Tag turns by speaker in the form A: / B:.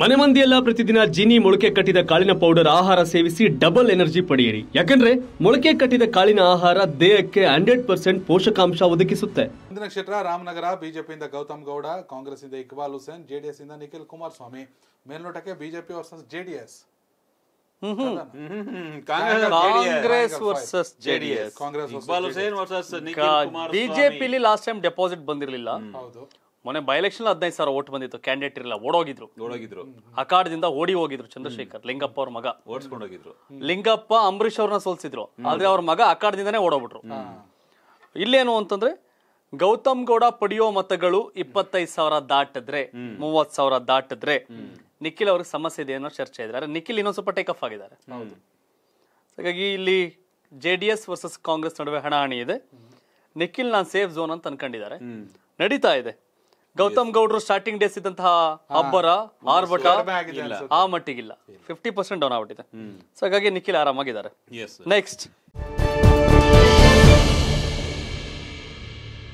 A: ಮನೆ ಮಂದಿಯೆಲ್ಲ ಪ್ರತಿದಿನ ಜೀನಿ ಮೊಳಕೆ ಕಟ್ಟಿದ ಕಾಳಿನ ಪೌಡರ್ ಆಹಾರ ಸೇವಿಸಿ ಡಬಲ್ ಎನರ್ಜಿ ಪಡೆಯಿರಿ ಯಾಕಂದ್ರೆ ಮೊಳಕೆ ಕಟ್ಟಿದ ಕಾಳಿನ ಆಹಾರ ದೇಹಕ್ಕೆ ಹಂಡ್ರೆಡ್ ಪರ್ಸೆಂಟ್ ಪೋಷಕಾಂಶ ಒದಗಿಸುತ್ತೆ
B: ಮುಂದಿನ ಕ್ಷೇತ್ರ ರಾಮನಗರ ಬಿಜೆಪಿಯಿಂದ ಗೌತಮ್ ಗೌಡ ಕಾಂಗ್ರೆಸ್ ಇಂದ ಇಕ್ಬಾಲ್ ಹುಸೇನ್ ಜೆಡಿಎಸ್ ಇಂದ ನಿಖಿಲ್ ಸ್ವಾಮಿ ಮೇಲ್ನೋಟಕ್ಕೆ BJP versus JDS Congress versus Congress BJP
C: last
D: time deposit ಬಂದಿರಲಿಲ್ಲ ಹೌದು ಮೊನ್ನೆ ಬೈ ಎಲೆಕ್ಷನ್ ಹದಿನೈದು ಸಾವಿರ ಓಟ್ ಬಂದಿತ್ತು ಕ್ಯಾಂಡಿಡೇಟ್ ಇರಲಿಲ್ಲ ಓಡೋಗಿದ್ರು ಓಡೋಗಿದ್ರು ಅಖಾಡದಿಂದ ಓಡಿ ಹೋಗಿದ್ರು ಚಂದ್ರಶೇಖರ್ ಲಿಂಗಪ್ಪ ಅವ್ರ ಮಗ ಓಡಿಸ್ಕೊಂಡು ಹೋಗಿದ್ರು ಲಿಂಗಪ್ಪ ಅಂಬರೀಶ್ ಅವ್ರನ್ನ ಸೋಲ್ಸಿದ್ರು ಆದ್ರೆ ಅವ್ರ ಮಗ ಅಖಾಡದಿಂದನೇ ಓಡೋಗ್ಬಿಟ್ರು ಇಲ್ಲೇನು ಅಂತಂದ್ರೆ ಗೌತಮ್ ಗೌಡ ಪಡೆಯೋ ಮತಗಳು ಇಪ್ಪತ್ತೈದು ಸಾವಿರ ದಾಟಿದ್ರೆ ಮೂವತ್ ಸಾವಿರ ದಾಟಿದ್ರೆ ನಿಖಿಲ್ ಅವ್ರಿಗೆ ಸಮಸ್ಯೆ ಇದೆ ಅನ್ನೋ ಚರ್ಚೆ ಇದ್ದಾರೆ ನಿಖಿಲ್ ಇನ್ನೊಂದ್ ಸ್ವಲ್ಪ ಟೇಕ್ ಆಫ್ ಆಗಿದ್ದಾರೆ ಹಾಗಾಗಿ ಇಲ್ಲಿ J D S versus Congress ನಡುವೆ ಹಣಾಹಣಿ ಇದೆ ನಿಖಿಲ್ ನಾನ್ ಸೇಫ್ ಝೋನ್ ಅಂತ ಅನ್ಕೊಂಡಿದ್ದಾರೆ ನಡೀತಾ ಇದೆ ಗೌತಮ್ ಗೌಡ್ರು ಸ್ಟಾರ್ಟಿಂಗ್ ಡೇಸ್ ಇದ್ದಂತಹ ಅಬ್ಬರ ಆರ್ಭಟ ಆ ಮಟ್ಟಿಗಿಲ್ಲ ಫಿಫ್ಟಿ ಪರ್ಸೆಂಟ್ ಡೌನ್ ಆಗ್ಬಿಟ್ಟಿದೆ ಸೊ ಹಾಗಾಗಿ ನಿಖಿಲ್ ಆರಾಮಾಗಿದ್ದಾರೆ ನೆಕ್ಸ್ಟ್